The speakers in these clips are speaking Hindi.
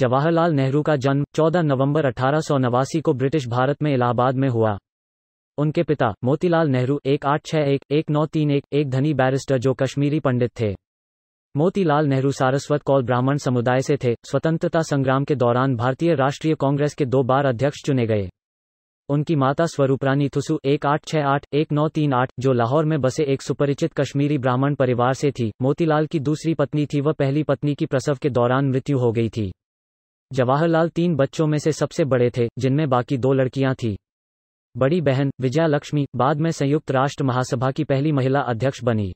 जवाहरलाल नेहरू का जन्म 14 नवंबर अठारह को ब्रिटिश भारत में इलाहाबाद में हुआ उनके पिता मोतीलाल नेहरू एक आठ छः एक एक नौ तीन एक एक धनी बैरिस्टर जो कश्मीरी पंडित थे मोतीलाल नेहरू सारस्वत कौल ब्राह्मण समुदाय से थे स्वतंत्रता संग्राम के दौरान भारतीय राष्ट्रीय कांग्रेस के दो बार अध्यक्ष चुने गए उनकी माता स्वरूपरानी थुसु एक आठ छः आठ एक नौ तीन आठ जो लाहौर में बसे एक सुपरिचित कश्मीरी ब्राह्मण परिवार से थी मोतीलाल की दूसरी पत्नी थी वह पहली पत्नी की प्रसव के दौरान मृत्यु हो गई थी जवाहरलाल तीन बच्चों में से सबसे बड़े थे जिनमें बाकी दो लड़कियां थीं बड़ी बहन विजया लक्ष्मी बाद में संयुक्त राष्ट्र महासभा की पहली महिला अध्यक्ष बनी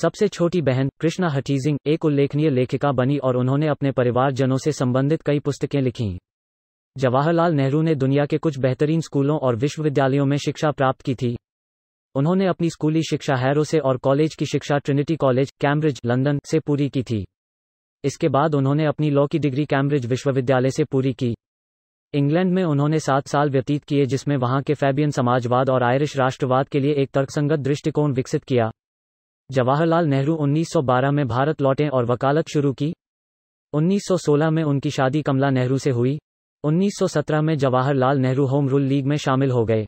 सबसे छोटी बहन कृष्णा हटीजिंग एक उल्लेखनीय लेखिका बनी और उन्होंने अपने परिवारजनों से संबंधित कई पुस्तकें लिखीं जवाहरलाल नेहरू ने दुनिया के कुछ बेहतरीन स्कूलों और विश्वविद्यालयों में शिक्षा प्राप्त की थी उन्होंने अपनी स्कूली शिक्षा हैरो से और कॉलेज की शिक्षा ट्रिनिटी कॉलेज कैम्ब्रिज लंदन से पूरी की थी इसके बाद उन्होंने अपनी लॉ की डिग्री कैम्ब्रिज विश्वविद्यालय से पूरी की इंग्लैंड में उन्होंने सात साल व्यतीत किए जिसमें वहां के फैबियन समाजवाद और आयरिश राष्ट्रवाद के लिए एक तर्कसंगत दृष्टिकोण विकसित किया जवाहरलाल नेहरू 1912 में भारत लौटे और वकालत शुरू की 1916 में उनकी शादी कमला नेहरू से हुई 1917 में Jawaharlal Nehru home rule league में शामिल हो गए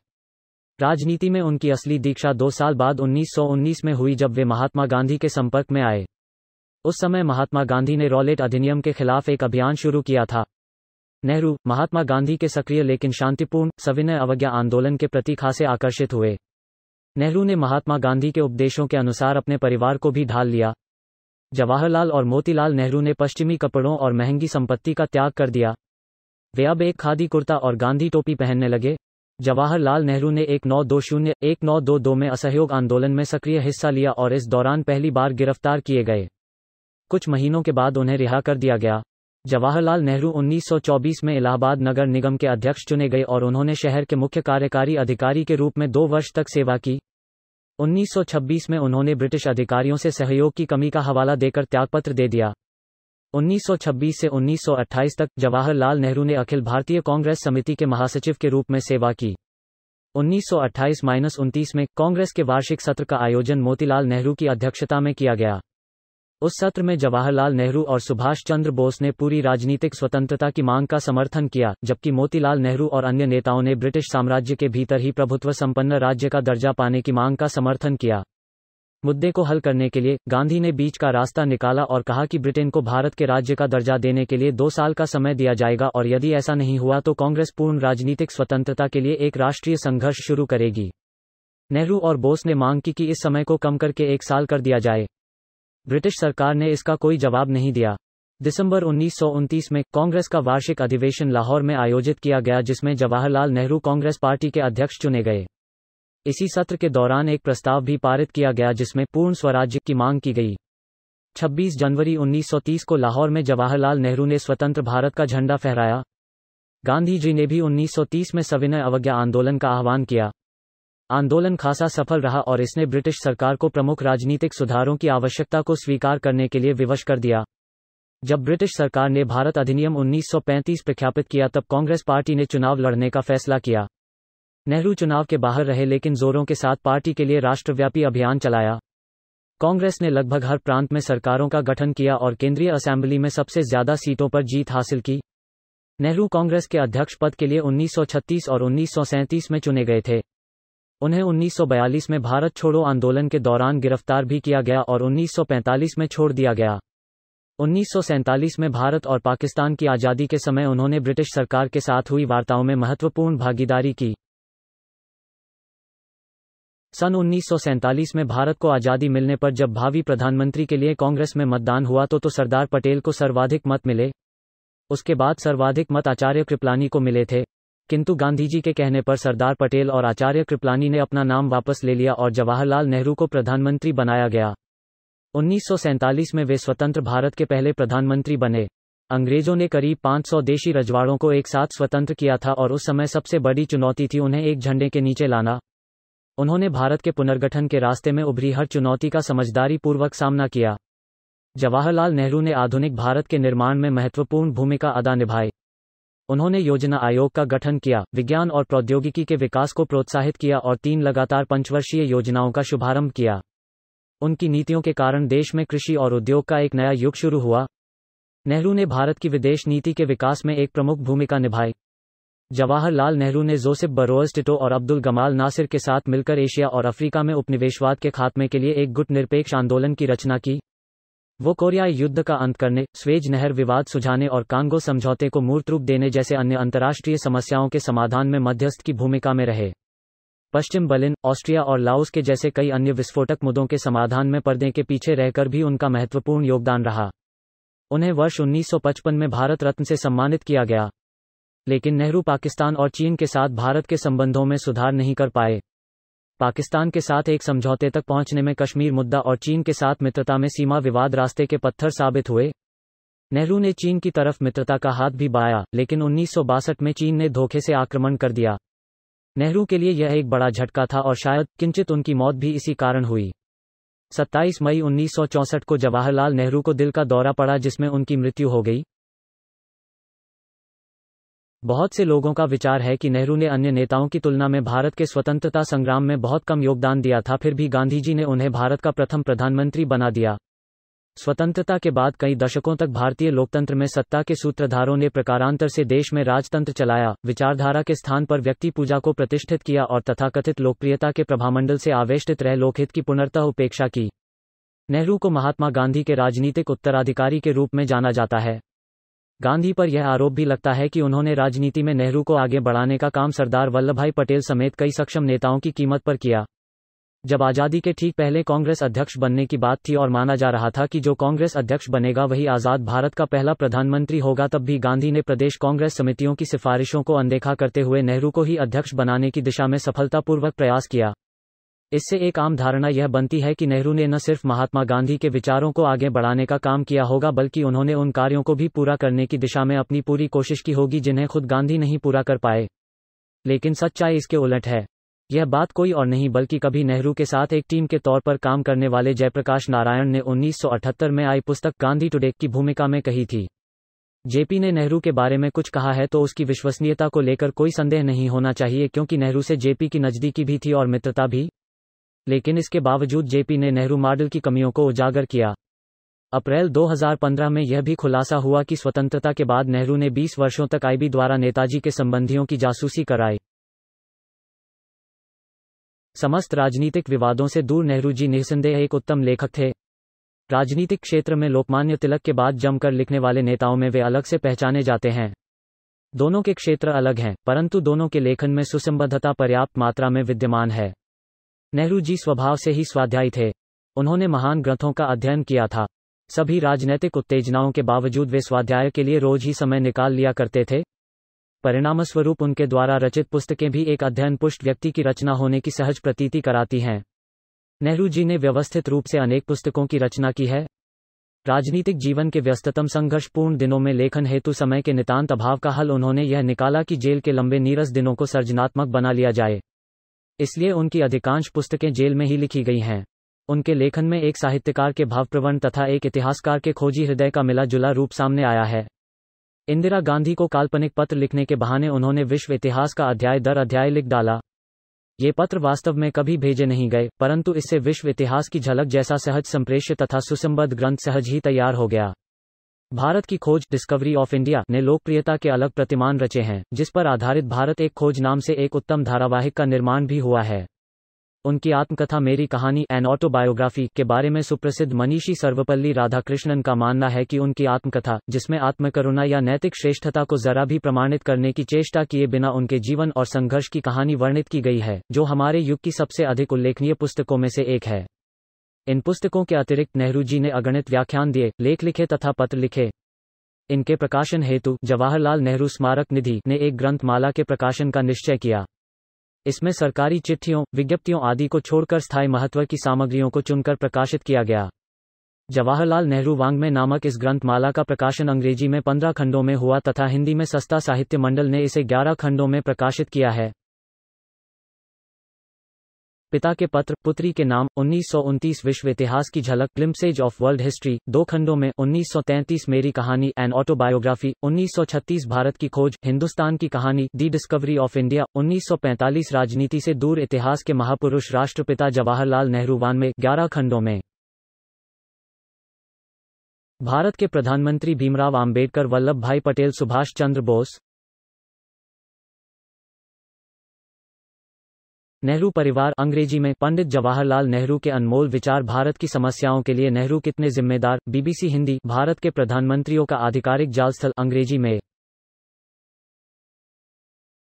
राजनीति में उनकी असली दीक्षा दो साल बाद 1919 में हुई जब वे महात्मा गांधी के संपर्क में आए उस समय महात्मा गांधी ने रॉलेट अधिनियम के खिलाफ एक अभियान शुरू किया था नेहरू महात्मा गांधी के सक्रिय लेकिन शांतिपूर्ण सविनय अवज्ञा आंदोलन के प्रति खासे आकर्षित हुए नेहरू ने महात्मा गांधी के उपदेशों के अनुसार अपने परिवार को भी ढाल लिया जवाहरलाल और मोतीलाल नेहरू ने पश्चिमी कपड़ों और महंगी संपत्ति का त्याग कर दिया वे अब एक खादी कुर्ता और गांधी टोपी पहनने लगे जवाहरलाल नेहरू ने एक नौ दो शून्य एक नौ दो दो में असहयोग आंदोलन में सक्रिय हिस्सा लिया और इस दौरान पहली बार गिरफ्तार किए गए कुछ महीनों के बाद उन्हें रिहा कर दिया गया जवाहरलाल नेहरू 1924 में इलाहाबाद नगर निगम के अध्यक्ष चुने गए और उन्होंने शहर के मुख्य कार्यकारी अधिकारी के रूप में दो वर्ष तक सेवा की 1926 में उन्होंने ब्रिटिश अधिकारियों से सहयोग की कमी का हवाला देकर त्यागपत्र दे दिया 1926 से 1928 तक जवाहरलाल नेहरू ने अखिल भारतीय कांग्रेस समिति के महासचिव के रूप में सेवा की 1928 माइनस में कांग्रेस के वार्षिक सत्र का आयोजन मोतीलाल नेहरू की अध्यक्षता में किया गया उस सत्र में जवाहरलाल नेहरू और सुभाष चंद्र बोस ने पूरी राजनीतिक स्वतंत्रता की मांग का समर्थन किया जबकि मोतीलाल नेहरू और अन्य नेताओं ने ब्रिटिश साम्राज्य के भीतर ही प्रभुत्व संपन्न राज्य का दर्जा पाने की मांग का समर्थन किया मुद्दे को हल करने के लिए गांधी ने बीच का रास्ता निकाला और कहा कि ब्रिटेन को भारत के राज्य का दर्जा देने के लिए दो साल का समय दिया जाएगा और यदि ऐसा नहीं हुआ तो कांग्रेस पूर्ण राजनीतिक स्वतंत्रता के लिए एक राष्ट्रीय संघर्ष शुरू करेगी नेहरू और बोस ने मांग की कि इस समय को कम करके एक साल कर दिया जाए ब्रिटिश सरकार ने इसका कोई जवाब नहीं दिया दिसंबर उन्नीस में कांग्रेस का वार्षिक अधिवेशन लाहौर में आयोजित किया गया जिसमें जवाहरलाल नेहरू कांग्रेस पार्टी के अध्यक्ष चुने गए इसी सत्र के दौरान एक प्रस्ताव भी पारित किया गया जिसमें पूर्ण स्वराज्य की मांग की गई 26 जनवरी 1930 को लाहौर में जवाहरलाल नेहरू ने स्वतंत्र भारत का झंडा फहराया गांधी जी ने भी 1930 में सविनय अवज्ञा आंदोलन का आह्वान किया आंदोलन खासा सफल रहा और इसने ब्रिटिश सरकार को प्रमुख राजनीतिक सुधारों की आवश्यकता को स्वीकार करने के लिए विवश कर दिया जब ब्रिटिश सरकार ने भारत अधिनियम 1935 प्रख्यापित किया तब कांग्रेस पार्टी ने चुनाव लड़ने का फैसला किया नेहरू चुनाव के बाहर रहे लेकिन जोरों के साथ पार्टी के लिए राष्ट्रव्यापी अभियान चलाया कांग्रेस ने लगभग हर प्रांत में सरकारों का गठन किया और केंद्रीय असेंबली में सबसे ज्यादा सीटों पर जीत हासिल की नेहरू कांग्रेस के अध्यक्ष पद के लिए 1936 और 1937 में चुने गए थे उन्हें 1942 में भारत छोड़ो आंदोलन के दौरान गिरफ्तार भी किया गया और 1945 में छोड़ दिया गया उन्नीस में भारत और पाकिस्तान की आज़ादी के समय उन्होंने ब्रिटिश सरकार के साथ हुई वार्ताओं में महत्वपूर्ण भागीदारी की सन उन्नीस में भारत को आज़ादी मिलने पर जब भावी प्रधानमंत्री के लिए कांग्रेस में मतदान हुआ तो तो सरदार पटेल को सर्वाधिक मत मिले उसके बाद सर्वाधिक मत आचार्य कृपलानी को मिले थे किंतु गांधी जी के कहने पर सरदार पटेल और आचार्य कृपलानी ने अपना नाम वापस ले लिया और जवाहरलाल नेहरू को प्रधानमंत्री बनाया गया उन्नीस में वे स्वतंत्र भारत के पहले प्रधानमंत्री बने अंग्रेजों ने करीब 500 देशी रजवाड़ों को एक साथ स्वतंत्र किया था और उस समय सबसे बड़ी चुनौती थी उन्हें एक झंडे के नीचे लाना उन्होंने भारत के पुनर्गठन के रास्ते में उभरी हर चुनौती का समझदारी पूर्वक सामना किया जवाहरलाल नेहरू ने आधुनिक भारत के निर्माण में महत्वपूर्ण भूमिका अदा निभाई उन्होंने योजना आयोग का गठन किया विज्ञान और प्रौद्योगिकी के विकास को प्रोत्साहित किया और तीन लगातार पंचवर्षीय योजनाओं का शुभारंभ किया उनकी नीतियों के कारण देश में कृषि और उद्योग का एक नया युग शुरू हुआ नेहरू ने भारत की विदेश नीति के विकास में एक प्रमुख भूमिका निभाई जवाहरलाल नेहरू ने जोसेफ बरोज टिटो और अब्दुल गमाल नासिर के साथ मिलकर एशिया और अफ्रीका में उपनिवेशवाद के खात्मे के लिए एक गुट निरपेक्ष आंदोलन की रचना की वो कोरियाई युद्ध का अंत करने स्वेज नहर विवाद सुझाने और कांगो समझौते को मूर्त रूप देने जैसे अन्य अंतर्राष्ट्रीय समस्याओं के समाधान में मध्यस्थ की भूमिका में रहे पश्चिम बलिन ऑस्ट्रिया और लाओस के जैसे कई अन्य विस्फोटक मुद्दों के समाधान में पर्दे के पीछे रहकर भी उनका महत्वपूर्ण योगदान रहा उन्हें वर्ष 1955 में भारत रत्न से सम्मानित किया गया लेकिन नेहरू पाकिस्तान और चीन के साथ भारत के संबंधों में सुधार नहीं कर पाए पाकिस्तान के साथ एक समझौते तक पहुंचने में कश्मीर मुद्दा और चीन के साथ मित्रता में सीमा विवाद रास्ते के पत्थर साबित हुए नेहरू ने चीन की तरफ मित्रता का हाथ भी बाया लेकिन उन्नीस में चीन ने धोखे से आक्रमण कर दिया नेहरू के लिए यह एक बड़ा झटका था और शायद किंचित उनकी मौत भी इसी कारण हुई 27 मई 1964 को जवाहरलाल नेहरू को दिल का दौरा पड़ा जिसमें उनकी मृत्यु हो गई बहुत से लोगों का विचार है कि नेहरू ने अन्य नेताओं की तुलना में भारत के स्वतंत्रता संग्राम में बहुत कम योगदान दिया था फिर भी गांधी जी ने उन्हें भारत का प्रथम प्रधानमंत्री बना दिया स्वतंत्रता के बाद कई दशकों तक भारतीय लोकतंत्र में सत्ता के सूत्रधारों ने प्रकारांतर से देश में राजतंत्र चलाया विचारधारा के स्थान पर व्यक्ति पूजा को प्रतिष्ठित किया और तथाकथित लोकप्रियता के प्रभामंडल से आवेष्टित रह लोकहित की पुनर्तः उपेक्षा की नेहरू को महात्मा गांधी के राजनीतिक उत्तराधिकारी के रूप में जाना जाता है गांधी पर यह आरोप भी लगता है कि उन्होंने राजनीति में नेहरू को आगे बढ़ाने का काम सरदार वल्लभ भाई पटेल समेत कई सक्षम नेताओं की कीमत पर किया जब आज़ादी के ठीक पहले कांग्रेस अध्यक्ष बनने की बात थी और माना जा रहा था कि जो कांग्रेस अध्यक्ष बनेगा वही आज़ाद भारत का पहला प्रधानमंत्री होगा तब भी गांधी ने प्रदेश कांग्रेस समितियों की सिफारिशों को अनदेखा करते हुए नेहरू को ही अध्यक्ष बनाने की दिशा में सफलतापूर्वक प्रयास किया इससे एक आम धारणा यह बनती है कि नेहरू ने न सिर्फ महात्मा गांधी के विचारों को आगे बढ़ाने का काम किया होगा बल्कि उन्होंने उन कार्यों को भी पूरा करने की दिशा में अपनी पूरी कोशिश की होगी जिन्हें खुद गांधी नहीं पूरा कर पाए लेकिन सच्चाई इसके उलट है यह बात कोई और नहीं बल्कि कभी नेहरू के साथ एक टीम के तौर पर काम करने वाले जयप्रकाश नारायण ने 1978 में आई पुस्तक गांधी टुडे की भूमिका में कही थी जेपी ने नेहरू के बारे में कुछ कहा है तो उसकी विश्वसनीयता को लेकर कोई संदेह नहीं होना चाहिए क्योंकि नेहरू से जेपी की नजदीकी भी थी और मित्रता भी लेकिन इसके बावजूद जेपी ने नेहरू मॉडल की कमियों को उजागर किया अप्रैल 2015 में यह भी खुलासा हुआ कि स्वतंत्रता के बाद नेहरू ने 20 वर्षों तक आईबी द्वारा नेताजी के संबंधियों की जासूसी कराई समस्त राजनीतिक विवादों से दूर नेहरू जी निसंदेह एक उत्तम लेखक थे राजनीतिक क्षेत्र में लोकमान्य तिलक के बाद जमकर लिखने वाले नेताओं में वे अलग से पहचाने जाते हैं दोनों के क्षेत्र अलग हैं परंतु दोनों के लेखन में सुसंबद्धता पर्याप्त मात्रा में विद्यमान है नेहरू जी स्वभाव से ही स्वाध्यायी थे उन्होंने महान ग्रंथों का अध्ययन किया था सभी राजनीतिक उत्तेजनाओं के बावजूद वे स्वाध्याय के लिए रोज ही समय निकाल लिया करते थे परिणामस्वरूप उनके द्वारा रचित पुस्तकें भी एक अध्ययन पुष्ट व्यक्ति की रचना होने की सहज प्रतीति कराती हैं नेहरू जी ने व्यवस्थित रूप से अनेक पुस्तकों की रचना की है राजनीतिक जीवन के व्यस्ततम संघर्षपूर्ण दिनों में लेखन हेतु समय के नितांत अभाव का हल उन्होंने यह निकाला कि जेल के लंबे नीरस दिनों को सर्जनात्मक बना लिया जाए इसलिए उनकी अधिकांश पुस्तकें जेल में ही लिखी गई हैं उनके लेखन में एक साहित्यकार के भावप्रवण तथा एक इतिहासकार के खोजी हृदय का मिला जुला रूप सामने आया है इंदिरा गांधी को काल्पनिक पत्र लिखने के बहाने उन्होंने विश्व इतिहास का अध्याय दर अध्याय लिख डाला ये पत्र वास्तव में कभी भेजे नहीं गए परंतु इससे विश्व इतिहास की झलक जैसा सहज संप्रेष्य तथा सुसंबद्ध ग्रंथ सहज ही तैयार हो गया भारत की खोज डिस्कवरी ऑफ इंडिया ने लोकप्रियता के अलग प्रतिमान रचे हैं जिस पर आधारित भारत एक खोज नाम से एक उत्तम धारावाहिक का निर्माण भी हुआ है उनकी आत्मकथा मेरी कहानी एन ऑटोबायोग्राफी के बारे में सुप्रसिद्ध मनीषी सर्वपल्ली राधाकृष्णन का मानना है कि उनकी आत्मकथा जिसमें आत्मकरुणा या नैतिक श्रेष्ठता को जरा भी प्रमाणित करने की चेष्टा किए बिना उनके जीवन और संघर्ष की कहानी वर्णित की गई है जो हमारे युग की सबसे अधिक उल्लेखनीय पुस्तकों में से एक है इन पुस्तकों के अतिरिक्त नेहरू जी ने अगणित व्याख्यान दिए लेख लिखे तथा पत्र लिखे इनके प्रकाशन हेतु जवाहरलाल नेहरू स्मारक निधि ने एक ग्रंथमाला के प्रकाशन का निश्चय किया इसमें सरकारी चिट्ठियों विज्ञप्तियों आदि को छोड़कर स्थायी महत्व की सामग्रियों को चुनकर प्रकाशित किया गया जवाहरलाल नेहरू वांग्मय नामक इस ग्रंथमाला का प्रकाशन अंग्रेजी में पंद्रह खंडों में हुआ तथा हिंदी में सस्ता साहित्य मंडल ने इसे ग्यारह खंडों में प्रकाशित किया है पिता के पत्र पुत्री के नाम उन्नीस विश्व इतिहास की झलक ग्लिम्सेज ऑफ वर्ल्ड हिस्ट्री दो खंडों में 1933 मेरी कहानी एंड ऑटोबायोग्राफी 1936 भारत की खोज हिंदुस्तान की कहानी दी डिस्कवरी ऑफ इंडिया 1945 राजनीति से दूर इतिहास के महापुरुष राष्ट्रपिता जवाहरलाल नेहरू वान में ग्यारह खंडों में भारत के प्रधानमंत्री भीमराव आम्बेडकर वल्लभ भाई पटेल सुभाष चंद्र बोस नेहरू परिवार अंग्रेजी में पंडित जवाहरलाल नेहरू के अनमोल विचार भारत की समस्याओं के लिए नेहरू कितने जिम्मेदार बीबीसी हिंदी भारत के प्रधानमंत्रियों का आधिकारिक जाल स्थल अंग्रेजी में